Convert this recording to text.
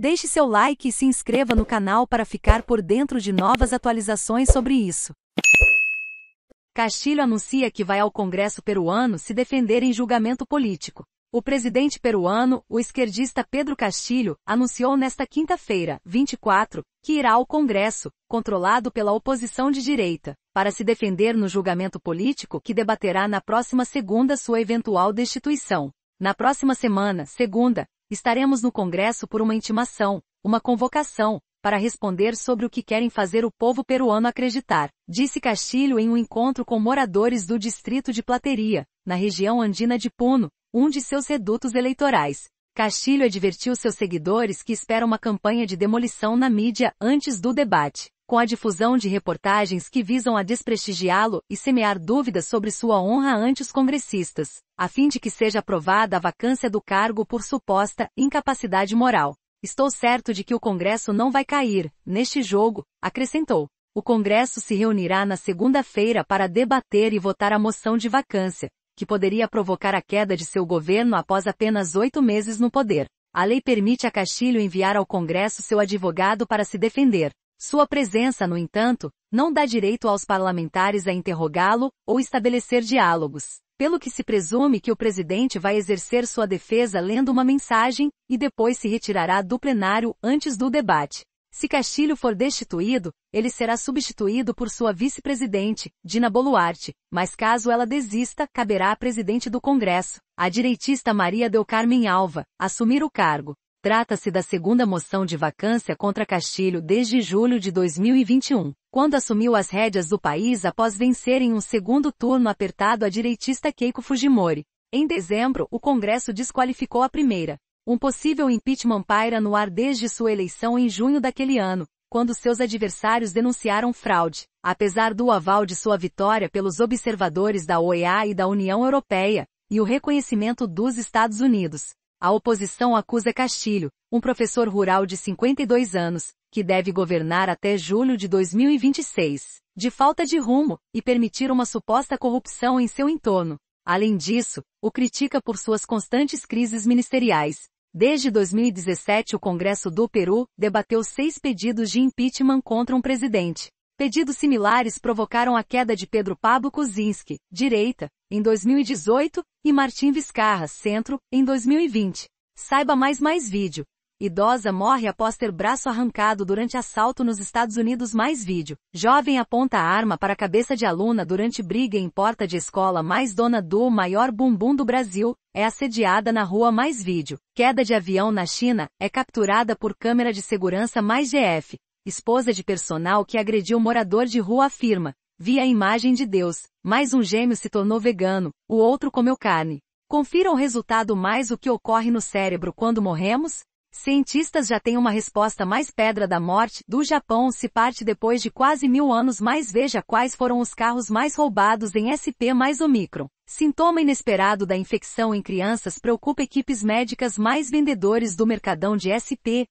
Deixe seu like e se inscreva no canal para ficar por dentro de novas atualizações sobre isso. Castilho anuncia que vai ao Congresso peruano se defender em julgamento político. O presidente peruano, o esquerdista Pedro Castilho, anunciou nesta quinta-feira, 24, que irá ao Congresso, controlado pela oposição de direita, para se defender no julgamento político que debaterá na próxima segunda sua eventual destituição. Na próxima semana, segunda, Estaremos no Congresso por uma intimação, uma convocação, para responder sobre o que querem fazer o povo peruano acreditar, disse Castilho em um encontro com moradores do distrito de Plateria, na região andina de Puno, um de seus redutos eleitorais. Castilho advertiu seus seguidores que espera uma campanha de demolição na mídia antes do debate com a difusão de reportagens que visam a desprestigiá-lo e semear dúvidas sobre sua honra ante os congressistas, a fim de que seja aprovada a vacância do cargo por suposta incapacidade moral. Estou certo de que o Congresso não vai cair, neste jogo, acrescentou. O Congresso se reunirá na segunda-feira para debater e votar a moção de vacância, que poderia provocar a queda de seu governo após apenas oito meses no poder. A lei permite a Castilho enviar ao Congresso seu advogado para se defender, sua presença, no entanto, não dá direito aos parlamentares a interrogá-lo ou estabelecer diálogos, pelo que se presume que o presidente vai exercer sua defesa lendo uma mensagem e depois se retirará do plenário antes do debate. Se Castilho for destituído, ele será substituído por sua vice-presidente, Dina Boluarte, mas caso ela desista, caberá à presidente do Congresso, a direitista Maria Del Carmen Alva, assumir o cargo. Trata-se da segunda moção de vacância contra Castilho desde julho de 2021, quando assumiu as rédeas do país após vencer em um segundo turno apertado a direitista Keiko Fujimori. Em dezembro, o Congresso desqualificou a primeira. Um possível impeachment paira no ar desde sua eleição em junho daquele ano, quando seus adversários denunciaram fraude. Apesar do aval de sua vitória pelos observadores da OEA e da União Europeia, e o reconhecimento dos Estados Unidos, a oposição acusa Castilho, um professor rural de 52 anos, que deve governar até julho de 2026, de falta de rumo e permitir uma suposta corrupção em seu entorno. Além disso, o critica por suas constantes crises ministeriais. Desde 2017, o Congresso do Peru debateu seis pedidos de impeachment contra um presidente. Pedidos similares provocaram a queda de Pedro Pablo Kuczynski, direita, em 2018, e Martim Viscarra, Centro, em 2020. Saiba mais mais vídeo. Idosa morre após ter braço arrancado durante assalto nos Estados Unidos mais vídeo. Jovem aponta arma para cabeça de aluna durante briga em porta de escola mais dona do maior bumbum do Brasil, é assediada na rua mais vídeo. Queda de avião na China, é capturada por câmera de segurança mais GF. Esposa de personal que agrediu morador de rua afirma. Vi a imagem de Deus, mais um gêmeo se tornou vegano, o outro comeu carne. Confira o resultado mais o que ocorre no cérebro quando morremos? Cientistas já têm uma resposta mais pedra da morte do Japão se parte depois de quase mil anos mais veja quais foram os carros mais roubados em SP mais Omicron. Sintoma inesperado da infecção em crianças preocupa equipes médicas mais vendedores do mercadão de SP,